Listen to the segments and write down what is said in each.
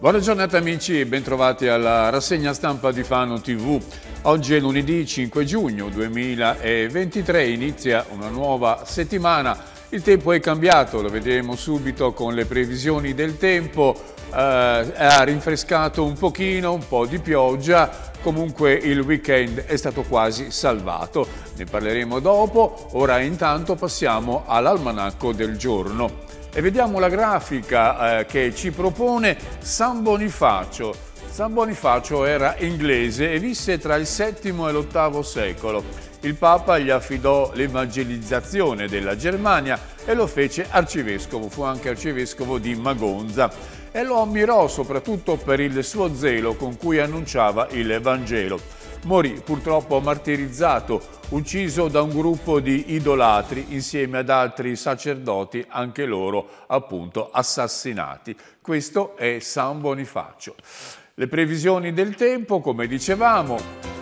Buona giornata amici e bentrovati alla rassegna stampa di Fano TV. Oggi è lunedì 5 giugno 2023, inizia una nuova settimana. Il tempo è cambiato, lo vedremo subito con le previsioni del tempo. Eh, ha rinfrescato un pochino, un po' di pioggia, Comunque il weekend è stato quasi salvato, ne parleremo dopo, ora intanto passiamo all'almanacco del giorno e vediamo la grafica eh, che ci propone San Bonifacio. San Bonifacio era inglese e visse tra il VII e l'VIII secolo. Il Papa gli affidò l'evangelizzazione della Germania e lo fece arcivescovo, fu anche arcivescovo di Magonza e lo ammirò soprattutto per il suo zelo con cui annunciava il Vangelo. Morì purtroppo martirizzato, ucciso da un gruppo di idolatri insieme ad altri sacerdoti, anche loro appunto assassinati. Questo è San Bonifacio. Le previsioni del tempo, come dicevamo,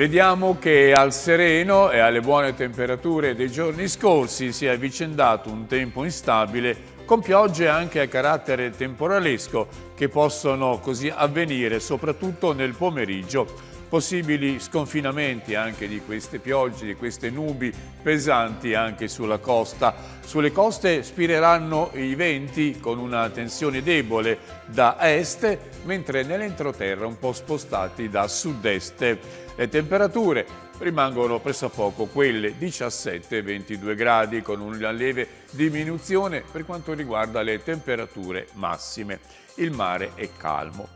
Vediamo che al sereno e alle buone temperature dei giorni scorsi si è avvicendato un tempo instabile con piogge anche a carattere temporalesco che possono così avvenire soprattutto nel pomeriggio. Possibili sconfinamenti anche di queste piogge, di queste nubi pesanti anche sulla costa. Sulle coste spireranno i venti con una tensione debole da est, mentre nell'entroterra un po' spostati da sud-est. Le temperature rimangono pressappoco quelle 17-22 gradi con una leve diminuzione per quanto riguarda le temperature massime. Il mare è calmo.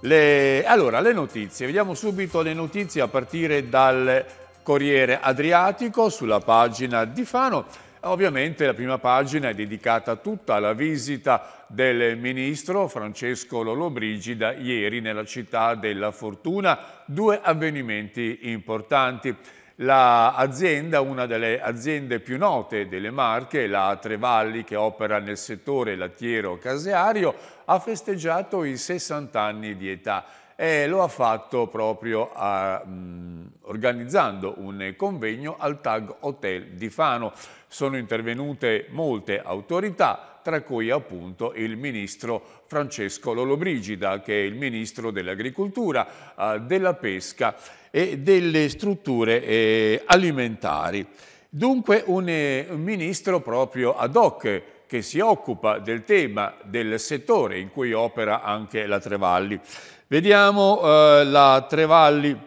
Le... Allora, le notizie. Vediamo subito le notizie a partire dal Corriere Adriatico sulla pagina di Fano Ovviamente la prima pagina è dedicata tutta alla visita del ministro Francesco Lollobrigida ieri nella città della Fortuna, due avvenimenti importanti. L'azienda, la una delle aziende più note delle Marche, la Trevalli, che opera nel settore lattiero-caseario, ha festeggiato i 60 anni di età e lo ha fatto proprio a, mh, organizzando un convegno al Tag Hotel di Fano. Sono intervenute molte autorità, tra cui appunto il ministro Francesco Lollobrigida, che è il ministro dell'agricoltura, eh, della pesca e delle strutture eh, alimentari. Dunque un, eh, un ministro proprio ad hoc, che si occupa del tema del settore in cui opera anche la Trevalli. Vediamo eh, la Trevalli,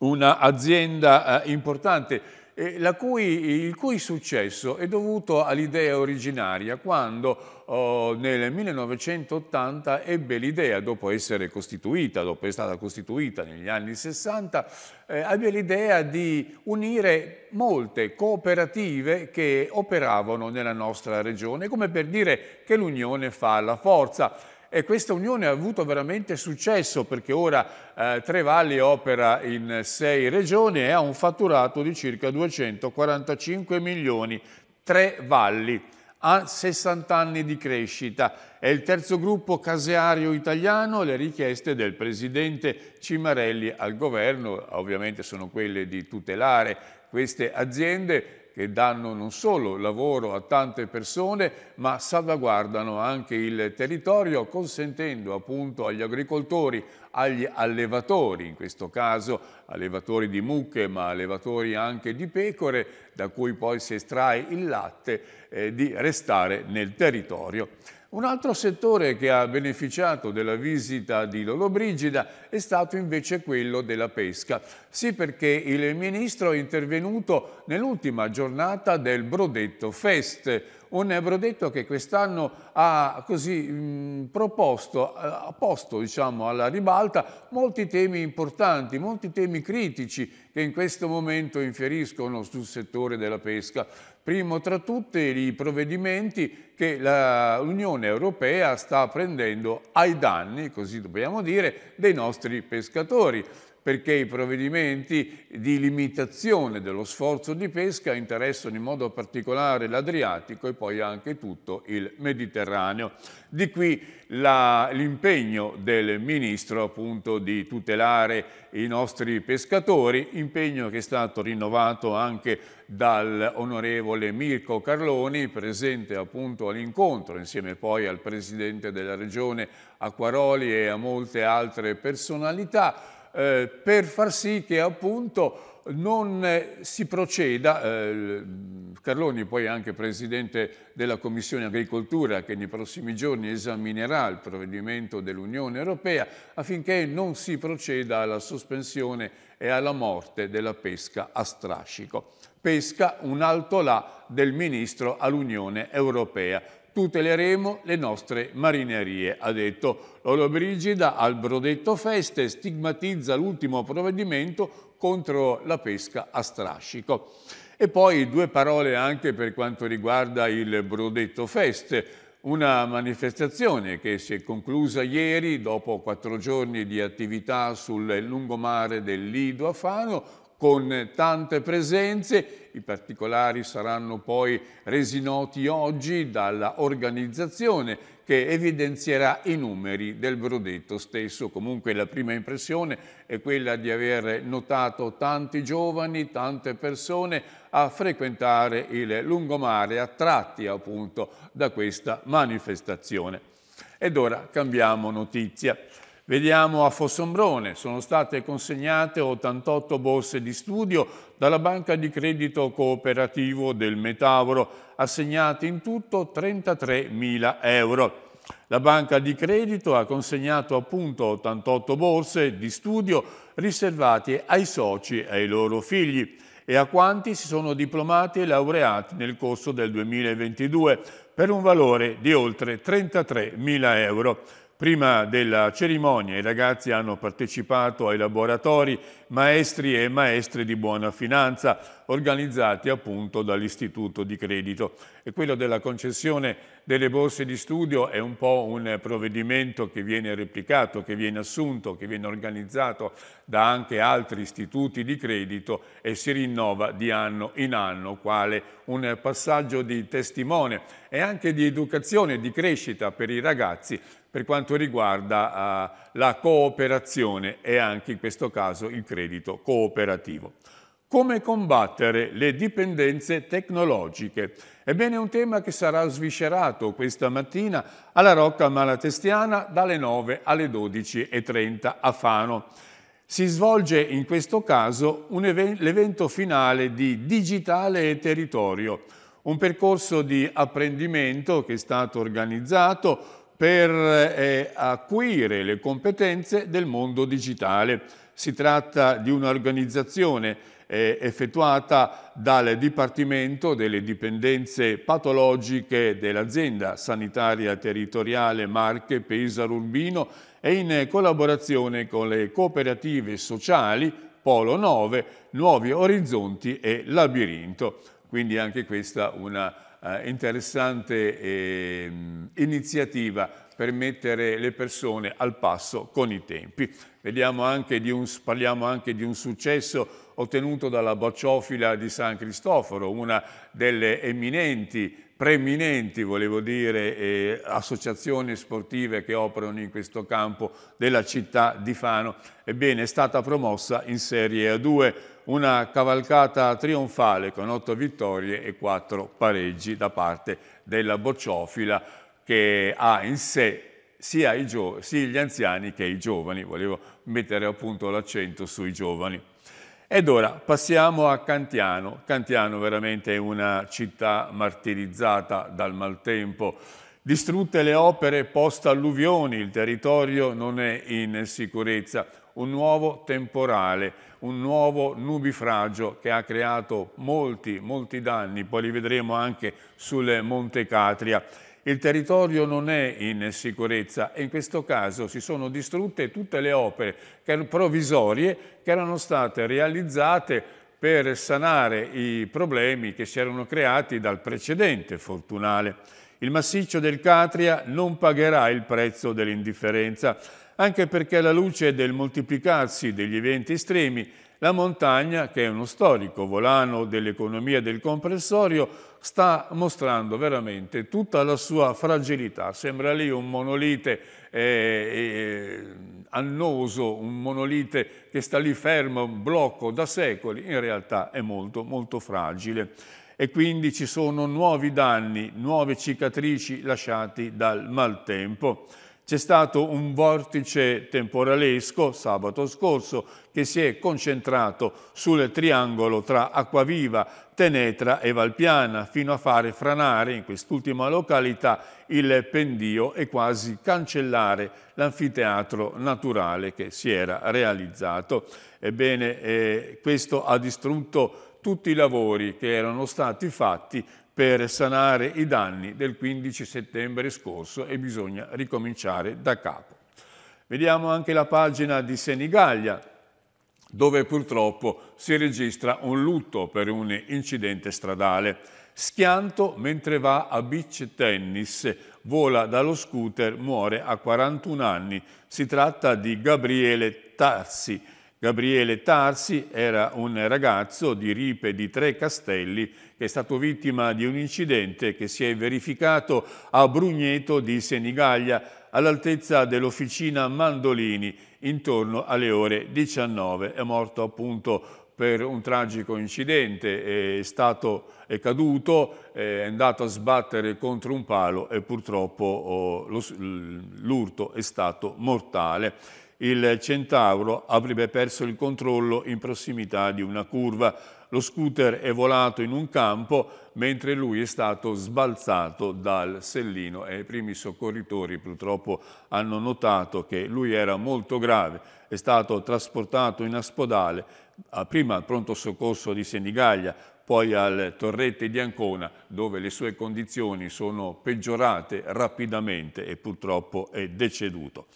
un'azienda eh, importante eh, cui, il cui successo è dovuto all'idea originaria quando oh, nel 1980 ebbe l'idea, dopo essere costituita, dopo essere stata costituita negli anni 60, eh, ebbe l'idea di unire molte cooperative che operavano nella nostra regione, come per dire che l'unione fa la forza e questa unione ha avuto veramente successo perché ora eh, Tre Valli opera in sei regioni e ha un fatturato di circa 245 milioni. Tre Valli ha 60 anni di crescita. È il terzo gruppo caseario italiano, le richieste del presidente Cimarelli al governo ovviamente sono quelle di tutelare queste aziende che danno non solo lavoro a tante persone, ma salvaguardano anche il territorio, consentendo appunto agli agricoltori, agli allevatori, in questo caso allevatori di mucche, ma allevatori anche di pecore, da cui poi si estrae il latte, eh, di restare nel territorio. Un altro settore che ha beneficiato della visita di Lollobrigida è stato invece quello della pesca. Sì perché il ministro è intervenuto nell'ultima giornata del Brodetto Fest, un Brodetto che quest'anno ha così, mh, proposto, eh, ha posto diciamo, alla ribalta molti temi importanti, molti temi critici che in questo momento infieriscono sul settore della pesca. Primo tra tutti i provvedimenti che l'Unione Europea sta prendendo ai danni, così dobbiamo dire, dei nostri pescatori perché i provvedimenti di limitazione dello sforzo di pesca interessano in modo particolare l'Adriatico e poi anche tutto il Mediterraneo. Di qui l'impegno del Ministro appunto di tutelare i nostri pescatori, impegno che è stato rinnovato anche dall'onorevole Mirko Carloni, presente appunto all'incontro insieme poi al Presidente della Regione Acquaroli e a molte altre personalità eh, per far sì che appunto non eh, si proceda, eh, mm, Carloni poi è anche presidente della Commissione Agricoltura che nei prossimi giorni esaminerà il provvedimento dell'Unione Europea affinché non si proceda alla sospensione e alla morte della pesca a strascico. Pesca un alto là del ministro all'Unione Europea. Tuteleremo le nostre marinerie, ha detto. Brigida al Brodetto Feste stigmatizza l'ultimo provvedimento contro la pesca a strascico. E poi due parole anche per quanto riguarda il Brodetto Feste, una manifestazione che si è conclusa ieri dopo quattro giorni di attività sul lungomare del Lido a Fano con tante presenze, i particolari saranno poi resi noti oggi dalla organizzazione che evidenzierà i numeri del Brodetto stesso. Comunque la prima impressione è quella di aver notato tanti giovani, tante persone a frequentare il lungomare attratti appunto da questa manifestazione. Ed ora cambiamo notizia. Vediamo a Fossombrone, sono state consegnate 88 borse di studio dalla Banca di Credito Cooperativo del Metavro, assegnate in tutto 33.000 euro. La banca di credito ha consegnato appunto 88 borse di studio riservate ai soci e ai loro figli e a quanti si sono diplomati e laureati nel corso del 2022 per un valore di oltre 33.000 euro. Prima della cerimonia i ragazzi hanno partecipato ai laboratori Maestri e Maestre di Buona Finanza organizzati appunto dall'Istituto di Credito e quello della concessione delle borse di studio è un po' un provvedimento che viene replicato, che viene assunto, che viene organizzato da anche altri istituti di credito e si rinnova di anno in anno quale un passaggio di testimone e anche di educazione, di crescita per i ragazzi per quanto riguarda uh, la cooperazione e anche in questo caso il credito cooperativo. Come combattere le dipendenze tecnologiche? Ebbene, è un tema che sarà sviscerato questa mattina alla Rocca Malatestiana dalle 9 alle 12.30 a Fano. Si svolge in questo caso l'evento finale di Digitale e Territorio, un percorso di apprendimento che è stato organizzato per eh, acuire le competenze del mondo digitale. Si tratta di un'organizzazione eh, effettuata dal Dipartimento delle Dipendenze Patologiche dell'Azienda Sanitaria Territoriale Marche Pesaro Urbino e in collaborazione con le cooperative sociali Polo 9, Nuovi Orizzonti e Labirinto. Quindi anche questa una eh, interessante eh, iniziativa per mettere le persone al passo con i tempi. Anche un, parliamo anche di un successo ottenuto dalla bocciofila di San Cristoforo, una delle eminenti preeminenti, volevo dire, eh, associazioni sportive che operano in questo campo della città di Fano. Ebbene, è stata promossa in Serie A2 una cavalcata trionfale con otto vittorie e quattro pareggi da parte della bocciofila che ha in sé sia, sia gli anziani che i giovani. Volevo mettere appunto l'accento sui giovani. Ed ora passiamo a Cantiano. Cantiano veramente è una città martirizzata dal maltempo. Distrutte le opere post-alluvioni, il territorio non è in sicurezza un nuovo temporale, un nuovo nubifragio che ha creato molti, molti danni, poi li vedremo anche sul Monte Catria. Il territorio non è in sicurezza e in questo caso si sono distrutte tutte le opere provvisorie che erano state realizzate per sanare i problemi che si erano creati dal precedente fortunale. Il massiccio del Catria non pagherà il prezzo dell'indifferenza anche perché alla luce del moltiplicarsi degli eventi estremi, la montagna, che è uno storico volano dell'economia del comprensorio, sta mostrando veramente tutta la sua fragilità. Sembra lì un monolite eh, eh, annoso, un monolite che sta lì fermo, un blocco da secoli, in realtà è molto, molto fragile e quindi ci sono nuovi danni, nuove cicatrici lasciati dal maltempo. C'è stato un vortice temporalesco sabato scorso che si è concentrato sul triangolo tra Acquaviva, Tenetra e Valpiana fino a fare franare in quest'ultima località il pendio e quasi cancellare l'anfiteatro naturale che si era realizzato. Ebbene, eh, questo ha distrutto tutti i lavori che erano stati fatti per sanare i danni del 15 settembre scorso e bisogna ricominciare da capo. Vediamo anche la pagina di Senigallia, dove purtroppo si registra un lutto per un incidente stradale. Schianto mentre va a beach tennis, vola dallo scooter, muore a 41 anni. Si tratta di Gabriele Tarsi, Gabriele Tarsi era un ragazzo di Ripe di Tre Castelli che è stato vittima di un incidente che si è verificato a Brugneto di Senigallia all'altezza dell'officina Mandolini intorno alle ore 19. È morto appunto per un tragico incidente, è, stato, è caduto, è andato a sbattere contro un palo e purtroppo oh, l'urto è stato mortale il Centauro avrebbe perso il controllo in prossimità di una curva. Lo scooter è volato in un campo mentre lui è stato sbalzato dal sellino e i primi soccorritori purtroppo hanno notato che lui era molto grave, è stato trasportato in aspodale, prima al pronto soccorso di Senigallia, poi al Torrette di Ancona, dove le sue condizioni sono peggiorate rapidamente e purtroppo è deceduto.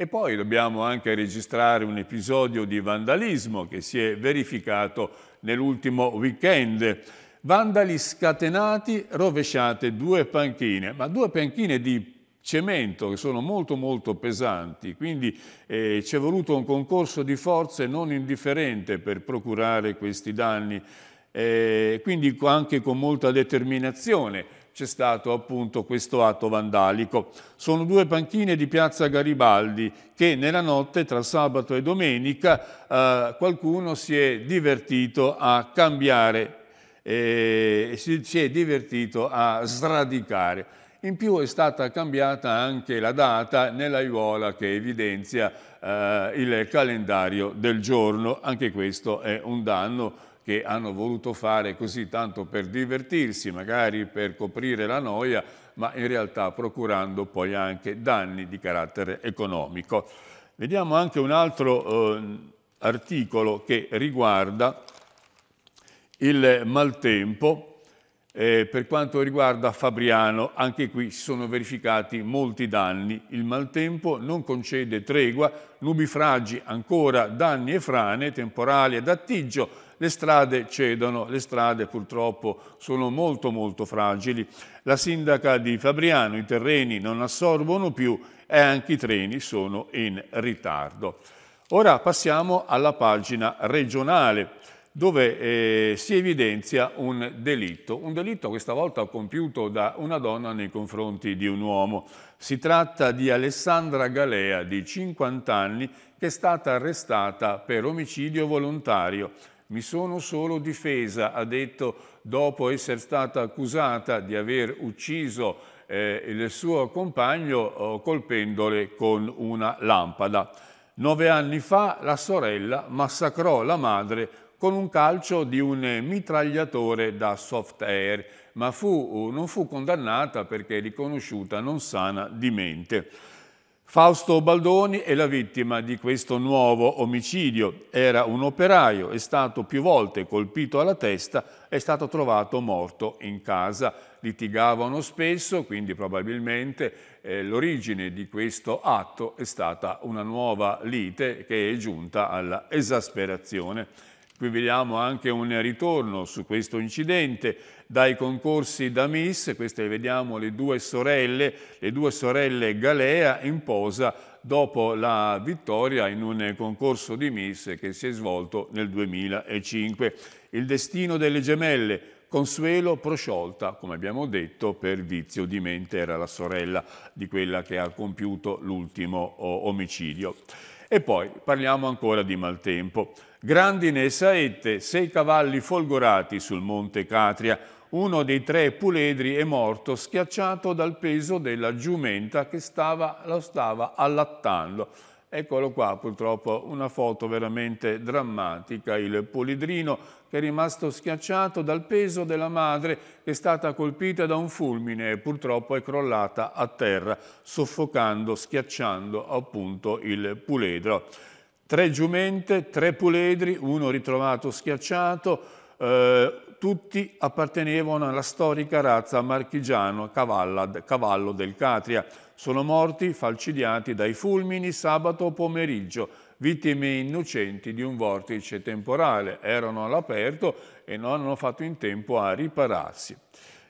E poi dobbiamo anche registrare un episodio di vandalismo che si è verificato nell'ultimo weekend. Vandali scatenati, rovesciate due panchine, ma due panchine di cemento che sono molto molto pesanti, quindi eh, ci è voluto un concorso di forze non indifferente per procurare questi danni. Eh, quindi anche con molta determinazione c'è stato appunto questo atto vandalico. Sono due panchine di piazza Garibaldi che nella notte tra sabato e domenica eh, qualcuno si è divertito a cambiare, eh, si, si è divertito a sradicare. In più è stata cambiata anche la data nell'aiuola che evidenzia eh, il calendario del giorno, anche questo è un danno che hanno voluto fare così tanto per divertirsi, magari per coprire la noia, ma in realtà procurando poi anche danni di carattere economico. Vediamo anche un altro eh, articolo che riguarda il maltempo. Eh, per quanto riguarda Fabriano, anche qui si sono verificati molti danni. Il maltempo non concede tregua, nubifragi ancora, danni e frane temporali ad attiggio le strade cedono, le strade purtroppo sono molto molto fragili. La sindaca di Fabriano, i terreni non assorbono più e anche i treni sono in ritardo. Ora passiamo alla pagina regionale dove eh, si evidenzia un delitto, un delitto questa volta compiuto da una donna nei confronti di un uomo. Si tratta di Alessandra Galea, di 50 anni, che è stata arrestata per omicidio volontario mi sono solo difesa, ha detto, dopo essere stata accusata di aver ucciso eh, il suo compagno eh, colpendole con una lampada. Nove anni fa la sorella massacrò la madre con un calcio di un mitragliatore da soft air, ma fu, non fu condannata perché riconosciuta non sana di mente. Fausto Baldoni è la vittima di questo nuovo omicidio. Era un operaio, è stato più volte colpito alla testa, è stato trovato morto in casa. Litigavano spesso, quindi probabilmente eh, l'origine di questo atto è stata una nuova lite che è giunta all'esasperazione. Qui vediamo anche un ritorno su questo incidente dai concorsi da Miss, queste vediamo le due sorelle, le due sorelle Galea in posa dopo la vittoria in un concorso di Miss che si è svolto nel 2005. Il destino delle gemelle, Consuelo prosciolta, come abbiamo detto, per vizio di mente, era la sorella di quella che ha compiuto l'ultimo omicidio. E poi parliamo ancora di maltempo. Grandine e saette, sei cavalli folgorati sul monte Catria, uno dei tre puledri è morto schiacciato dal peso della giumenta che stava, lo stava allattando. Eccolo qua purtroppo una foto veramente drammatica, il puledrino che è rimasto schiacciato dal peso della madre che è stata colpita da un fulmine e purtroppo è crollata a terra, soffocando, schiacciando appunto il puledro. Tre giumente, tre puledri, uno ritrovato schiacciato, eh, tutti appartenevano alla storica razza marchigiano cavallo del Catria. Sono morti falcidiati dai fulmini sabato pomeriggio, vittime innocenti di un vortice temporale. Erano all'aperto e non hanno fatto in tempo a ripararsi.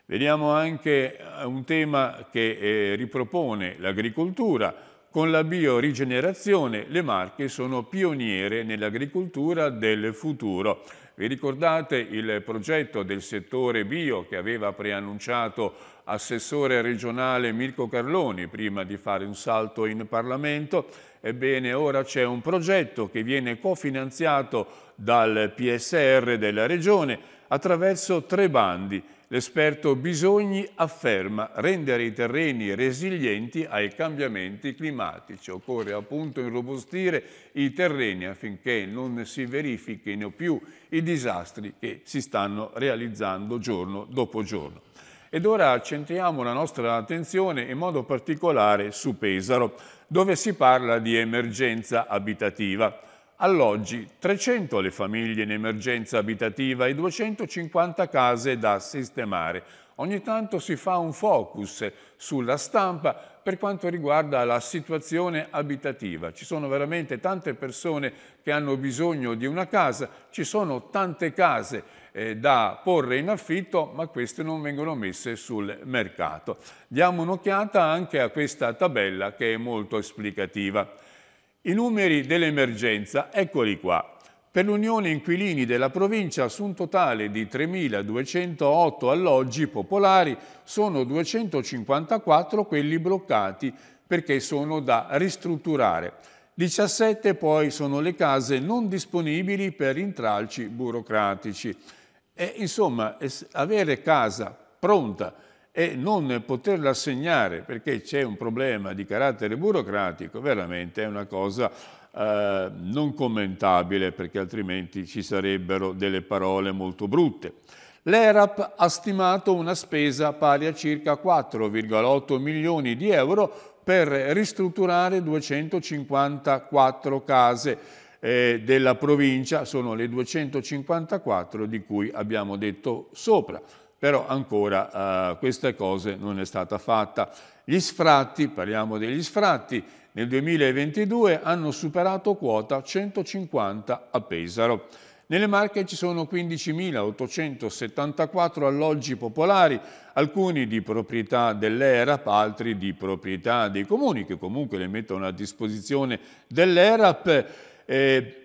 Vediamo anche eh, un tema che eh, ripropone l'agricoltura. Con la biorigenerazione le Marche sono pioniere nell'agricoltura del futuro vi ricordate il progetto del settore bio che aveva preannunciato assessore regionale Mirko Carloni prima di fare un salto in Parlamento? Ebbene, ora c'è un progetto che viene cofinanziato dal PSR della Regione attraverso tre bandi L'esperto Bisogni afferma rendere i terreni resilienti ai cambiamenti climatici. Occorre appunto irrobustire i terreni affinché non si verifichino più i disastri che si stanno realizzando giorno dopo giorno. Ed ora centriamo la nostra attenzione in modo particolare su Pesaro, dove si parla di emergenza abitativa alloggi, 300 le famiglie in emergenza abitativa e 250 case da sistemare. Ogni tanto si fa un focus sulla stampa per quanto riguarda la situazione abitativa. Ci sono veramente tante persone che hanno bisogno di una casa, ci sono tante case eh, da porre in affitto, ma queste non vengono messe sul mercato. Diamo un'occhiata anche a questa tabella che è molto esplicativa. I numeri dell'emergenza, eccoli qua. Per l'Unione Inquilini della provincia su un totale di 3.208 alloggi popolari sono 254 quelli bloccati perché sono da ristrutturare. 17 poi sono le case non disponibili per intralci burocratici. E, insomma, avere casa pronta e non poterla assegnare perché c'è un problema di carattere burocratico, veramente è una cosa eh, non commentabile perché altrimenti ci sarebbero delle parole molto brutte. L'ERAP ha stimato una spesa pari a circa 4,8 milioni di euro per ristrutturare 254 case eh, della provincia, sono le 254 di cui abbiamo detto sopra però ancora eh, queste cose non è stata fatta. Gli sfratti, parliamo degli sfratti, nel 2022 hanno superato quota 150 a Pesaro. Nelle Marche ci sono 15.874 alloggi popolari, alcuni di proprietà dell'ERAP, altri di proprietà dei comuni che comunque le mettono a disposizione dell'ERAP eh,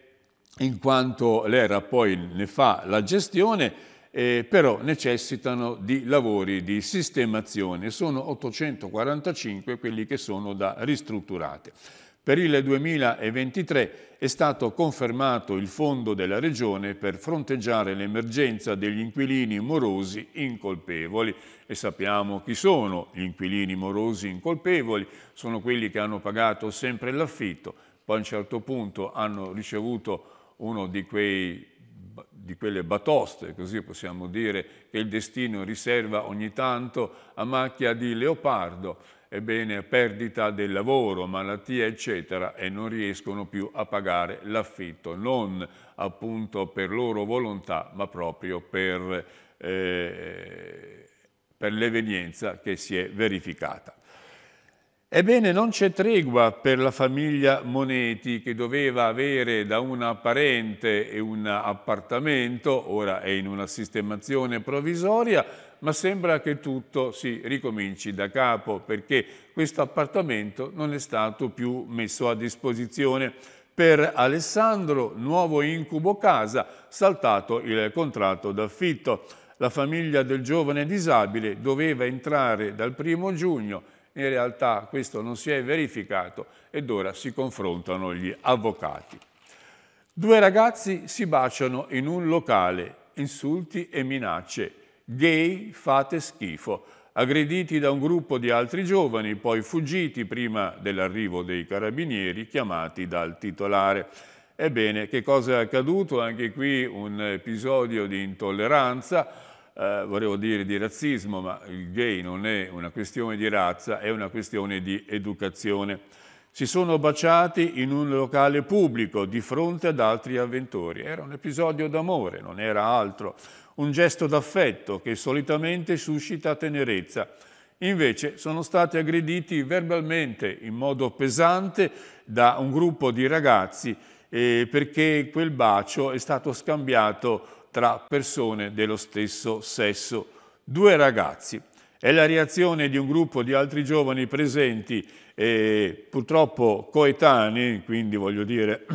in quanto l'ERAP poi ne fa la gestione eh, però necessitano di lavori di sistemazione. Sono 845 quelli che sono da ristrutturate. Per il 2023 è stato confermato il fondo della Regione per fronteggiare l'emergenza degli inquilini morosi incolpevoli e sappiamo chi sono gli inquilini morosi incolpevoli, sono quelli che hanno pagato sempre l'affitto, poi a un certo punto hanno ricevuto uno di quei di quelle batoste, così possiamo dire, che il destino riserva ogni tanto a macchia di leopardo, ebbene perdita del lavoro, malattia eccetera e non riescono più a pagare l'affitto, non appunto per loro volontà ma proprio per, eh, per l'evenienza che si è verificata. Ebbene, non c'è tregua per la famiglia Moneti che doveva avere da una parente un appartamento, ora è in una sistemazione provvisoria, ma sembra che tutto si ricominci da capo perché questo appartamento non è stato più messo a disposizione. Per Alessandro, nuovo incubo casa, saltato il contratto d'affitto. La famiglia del giovane disabile doveva entrare dal primo giugno in realtà questo non si è verificato ed ora si confrontano gli avvocati. Due ragazzi si baciano in un locale, insulti e minacce. Gay fate schifo, aggrediti da un gruppo di altri giovani, poi fuggiti prima dell'arrivo dei carabinieri chiamati dal titolare. Ebbene, che cosa è accaduto? Anche qui un episodio di intolleranza eh, volevo dire di razzismo, ma il gay non è una questione di razza, è una questione di educazione. Si sono baciati in un locale pubblico di fronte ad altri avventori. Era un episodio d'amore, non era altro. Un gesto d'affetto che solitamente suscita tenerezza. Invece sono stati aggrediti verbalmente, in modo pesante, da un gruppo di ragazzi eh, perché quel bacio è stato scambiato tra persone dello stesso sesso. Due ragazzi. È la reazione di un gruppo di altri giovani presenti e purtroppo coetanei, quindi voglio dire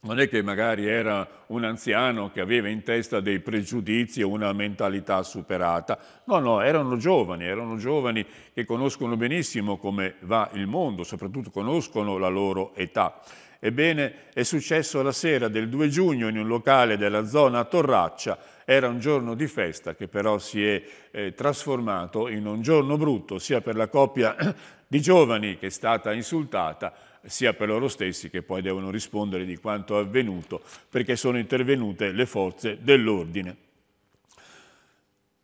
non è che magari era un anziano che aveva in testa dei pregiudizi o una mentalità superata, no, no, erano giovani, erano giovani che conoscono benissimo come va il mondo, soprattutto conoscono la loro età Ebbene, è successo la sera del 2 giugno in un locale della zona Torraccia, era un giorno di festa che però si è eh, trasformato in un giorno brutto sia per la coppia di giovani che è stata insultata sia per loro stessi che poi devono rispondere di quanto è avvenuto perché sono intervenute le forze dell'ordine.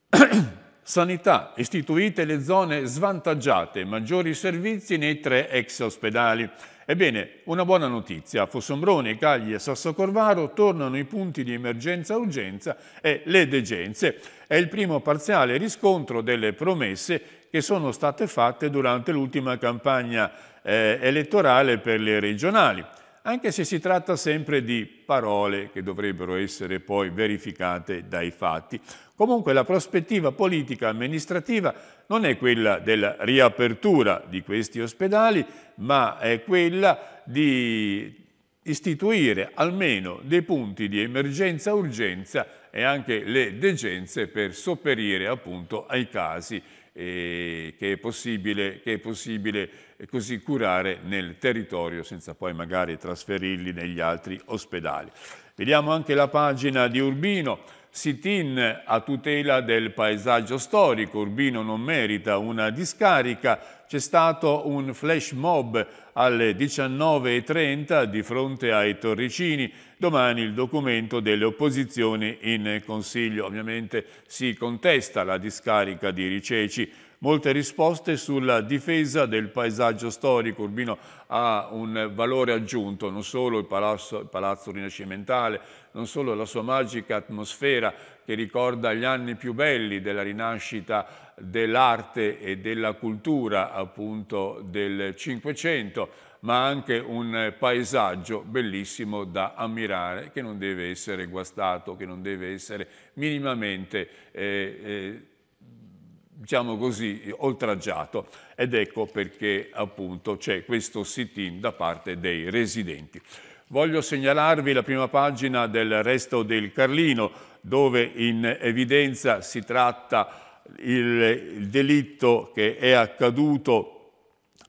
Sanità, istituite le zone svantaggiate, maggiori servizi nei tre ex ospedali. Ebbene, una buona notizia, Fossombrone, Cagli e Sasso Corvaro tornano i punti di emergenza-urgenza e le degenze. È il primo parziale riscontro delle promesse che sono state fatte durante l'ultima campagna eh, elettorale per le regionali, anche se si tratta sempre di parole che dovrebbero essere poi verificate dai fatti. Comunque la prospettiva politica amministrativa non è quella della riapertura di questi ospedali, ma è quella di istituire almeno dei punti di emergenza-urgenza e anche le degenze per sopperire appunto ai casi eh, che è, possibile, che è possibile eh, così curare nel territorio senza poi magari trasferirli negli altri ospedali. Vediamo anche la pagina di Urbino, sit-in a tutela del paesaggio storico, Urbino non merita una discarica, c'è stato un flash mob alle 19.30 di fronte ai Torricini, domani il documento delle opposizioni in Consiglio. Ovviamente si contesta la discarica di Riceci, molte risposte sulla difesa del paesaggio storico. Urbino ha un valore aggiunto, non solo il palazzo, il palazzo rinascimentale, non solo la sua magica atmosfera che ricorda gli anni più belli della rinascita dell'arte e della cultura appunto del Cinquecento, ma anche un paesaggio bellissimo da ammirare che non deve essere guastato, che non deve essere minimamente eh, eh, diciamo così, oltraggiato ed ecco perché appunto c'è questo sit-in da parte dei residenti. Voglio segnalarvi la prima pagina del Resto del Carlino dove in evidenza si tratta il, il delitto che è accaduto,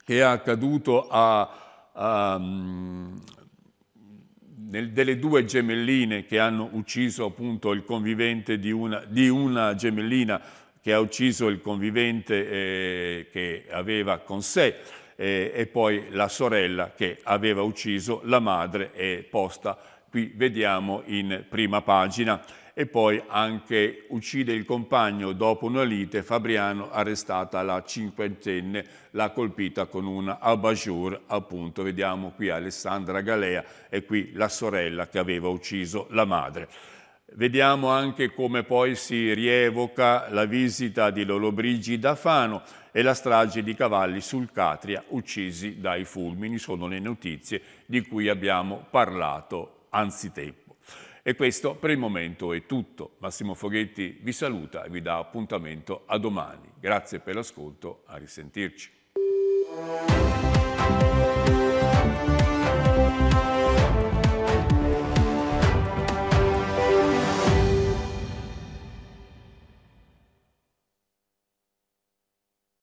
che è accaduto a, a, mm, nel, delle due gemelline che hanno ucciso appunto il convivente di una, di una gemellina che ha ucciso il convivente eh, che aveva con sé eh, e poi la sorella che aveva ucciso la madre è posta qui vediamo in prima pagina e poi anche uccide il compagno dopo una lite, Fabriano arrestata la cinquantenne, l'ha colpita con una abajur, appunto vediamo qui Alessandra Galea e qui la sorella che aveva ucciso la madre. Vediamo anche come poi si rievoca la visita di Lollobrigi da Fano e la strage di cavalli sul Catria uccisi dai fulmini. Sono le notizie di cui abbiamo parlato anzitempo. E questo per il momento è tutto. Massimo Foghetti vi saluta e vi dà appuntamento a domani. Grazie per l'ascolto, a risentirci.